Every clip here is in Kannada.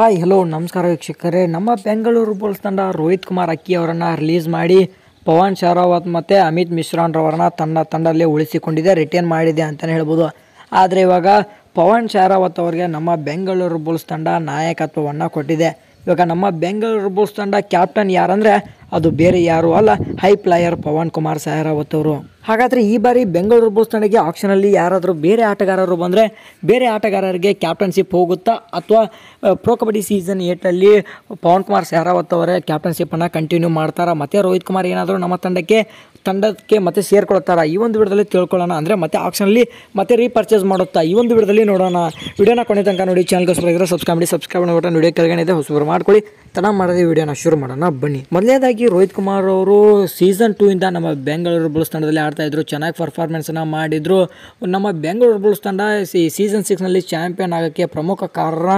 ಹಾಯ್ ಹಲೋ ನಮಸ್ಕಾರ ವೀಕ್ಷಕರೇ ನಮ್ಮ ಬೆಂಗಳೂರು ಬುಲ್ಸ್ ತಂಡ ರೋಹಿತ್ ಕುಮಾರ್ ಅಕ್ಕಿ ಅವರನ್ನು ರಿಲೀಸ್ ಮಾಡಿ ಪವನ್ ಶರಾವತ್ ಮತ್ತು ಅಮಿತ್ ಮಿಶ್ರಾನ್ರವರನ್ನ ತನ್ನ ತಂಡಲ್ಲೇ ಉಳಿಸಿಕೊಂಡಿದೆ ರಿಟರ್ನ್ ಮಾಡಿದೆ ಅಂತಲೇ ಹೇಳ್ಬೋದು ಆದರೆ ಇವಾಗ ಪವನ್ ಶರಾವತ್ ಅವರಿಗೆ ನಮ್ಮ ಬೆಂಗಳೂರು ಬುಲ್ಸ್ ತಂಡ ನಾಯಕತ್ವವನ್ನು ಕೊಟ್ಟಿದೆ ಇವಾಗ ನಮ್ಮ ಬೆಂಗಳೂರು ಬುಲ್ಸ್ ತಂಡ ಕ್ಯಾಪ್ಟನ್ ಯಾರಂದರೆ ಅದು ಬೇರೆ ಯಾರು ಅಲ್ಲ ಹೈ ಪ್ಲೇಯರ್ ಪವನ್ ಕುಮಾರ್ ಸಹರಾವತ್ ಅವರು ಹಾಗಾದರೆ ಈ ಬಾರಿ ಬೆಂಗಳೂರು ಬುಲ್ಸ್ ತಂಡಕ್ಕೆ ಆಕ್ಷನಲ್ಲಿ ಯಾರಾದರೂ ಬೇರೆ ಆಟಗಾರರು ಬಂದರೆ ಬೇರೆ ಆಟಗಾರರಿಗೆ ಕ್ಯಾಪ್ಟನ್ಶಿಪ್ ಹೋಗುತ್ತಾ ಅಥವಾ ಪ್ರೊ ಕಬಡ್ಡಿ ಸೀಸನ್ ಏಟಲ್ಲಿ ಪವನ್ ಕುಮಾರ್ ಸಹರಾವತ್ ಅವರೇ ಕ್ಯಾಪ್ಟನ್ಶಿಪ್ಪನ್ನು ಕಂಟಿನ್ಯೂ ಮಾಡ್ತಾರೆ ಮತ್ತು ರೋಹಿತ್ ಕುಮಾರ್ ಏನಾದರೂ ನಮ್ಮ ತಂಡಕ್ಕೆ ತಂಡಕ್ಕೆ ಮತ್ತೆ ಸೇರ್ಕೊಳ್ತಾರ ಈ ಒಂದು ವಿಡಿಯೋದಲ್ಲಿ ತಿಳ್ಕೊಳ್ಳೋಣ ಅಂದರೆ ಮತ್ತೆ ಆಕ್ಷನಲ್ಲಿ ಮತ್ತೆ ರೀಪರ್ಚೇಸ್ ಮಾಡುತ್ತಾ ಈ ಒಂದು ವಿಡಿಯೋದಲ್ಲಿ ನೋಡೋಣ ವಿಡಿಯೋನ ಕೊನೆ ತನಕ ನೋಡಿ ಚಾನಲ್ ಸಬ್ಸ್ಕ್ರೈಬ್ ಮಾಡಿ ಸಬ್ಸ್ಕ್ರೈಬ್ ಮಾಡೋಣ ವಿಡಿಯೋ ಇದೆ ಹೊಸಬರು ಮಾಡ್ಕೊಳ್ಳಿ ತಡ ಮಾಡದೆ ವಿಡಿಯೋನ ಶುರು ಮಾಡೋಣ ಬನ್ನಿ ಮೊದಲನೇದಾಗಿ ರೋಹಿತ್ ಕುಮಾರ್ ಅವರು ಸೀಸನ್ ಟೂ ಇಂದ ನಮ್ಮ ಬೆಂಗಳೂರು ಬುಲ್ಸ್ ತಂಡದಲ್ಲಿ ಆಡ್ತಾಯಿದ್ರು ಚೆನ್ನಾಗಿ ಪರ್ಫಾರ್ಮೆನ್ಸನ್ನು ಮಾಡಿದರು ನಮ್ಮ ಬೆಂಗಳೂರು ಬುಲ್ಸ್ ತಂಡ ಸಿ ಸೀಸನ್ ಸಿಕ್ಸ್ನಲ್ಲಿ ಚಾಂಪಿಯನ್ ಆಗೋಕ್ಕೆ ಪ್ರಮುಖ ಕಾರಣ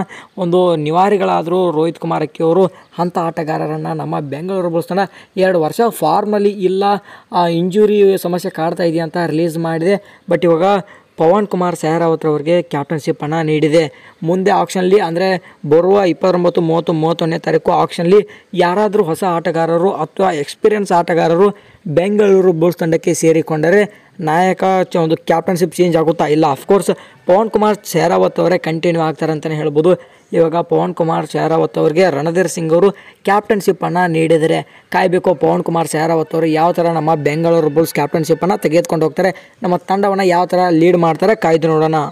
ಒಂದು ನಿವಾರಿಗಳಾದರೂ ರೋಹಿತ್ ಕುಮಾರ್ ಅವರು ಅಂಥ ಆಟಗಾರರನ್ನು ನಮ್ಮ ಬೆಂಗಳೂರು ಬುಲ್ಸ್ ತಂಡ ಎರಡು ವರ್ಷ ಫಾರ್ಮಲ್ಲಿ ಇಲ್ಲ ಆ ಇಂಜುರಿ ಸಮಸ್ಯೆ ಕಾಡ್ತಾ ಇದೆಯಾ ಅಂತ ರಿಲೀಸ್ ಮಾಡಿದೆ ಬಟ್ ಇವಾಗ ಪವನ್ ಕುಮಾರ್ ಸೆಹ್ರಾವತ್ ಅವರಿಗೆ ಕ್ಯಾಪ್ಟನ್ಶಿಪ್ಪನ್ನು ನೀಡಿದೆ ಮುಂದೆ ಆಕ್ಷನ್ಲಿ ಅಂದರೆ ಬರುವ ಇಪ್ಪತ್ತೊಂಬತ್ತು ಮೂವತ್ತು ಮೂವತ್ತೊಂದನೇ ತಾರೀಕು ಆಕ್ಷನ್ಲಿ ಯಾರಾದರೂ ಹೊಸ ಆಟಗಾರರು ಅಥವಾ ಎಕ್ಸ್ಪೀರಿಯನ್ಸ್ ಆಟಗಾರರು ಬೆಂಗಳೂರು ಬುಲ್ಸ್ ತಂಡಕ್ಕೆ ಸೇರಿಕೊಂಡರೆ ನಾಯಕ ಒಂದು ಕ್ಯಾಪ್ಟನ್ಶಿಪ್ ಚೇಂಜ್ ಆಗುತ್ತಾ ಇಲ್ಲ ಅಫ್ಕೋರ್ಸ್ ಪವನ್ ಕುಮಾರ್ ಶೇರಾವತ್ ಅವರೇ ಕಂಟಿನ್ಯೂ ಆಗ್ತಾರೆ ಅಂತಲೇ ಹೇಳ್ಬೋದು ಇವಾಗ ಪವನ್ ಕುಮಾರ್ ಶೇರಾವತ್ ಅವರಿಗೆ ರಣಧೀರ್ ಸಿಂಗ್ ಅವರು ಕ್ಯಾಪ್ಟನ್ಶಿಪ್ಪನ್ನು ನೀಡಿದರೆ ಕಾಯಬೇಕು ಪವನ್ ಕುಮಾರ್ ಶೇರಾವತ್ ಅವರು ಯಾವ ಥರ ನಮ್ಮ ಬೆಂಗಳೂರು ಬುಲ್ಸ್ ಕ್ಯಾಪ್ಟನ್ಶಿಪ್ಪನ್ನು ತೆಗೆದುಕೊಂಡು ಹೋಗ್ತಾರೆ ನಮ್ಮ ತಂಡವನ್ನು ಯಾವ ಥರ ಲೀಡ್ ಮಾಡ್ತಾರೆ ಕಾಯ್ದು ನೋಡೋಣ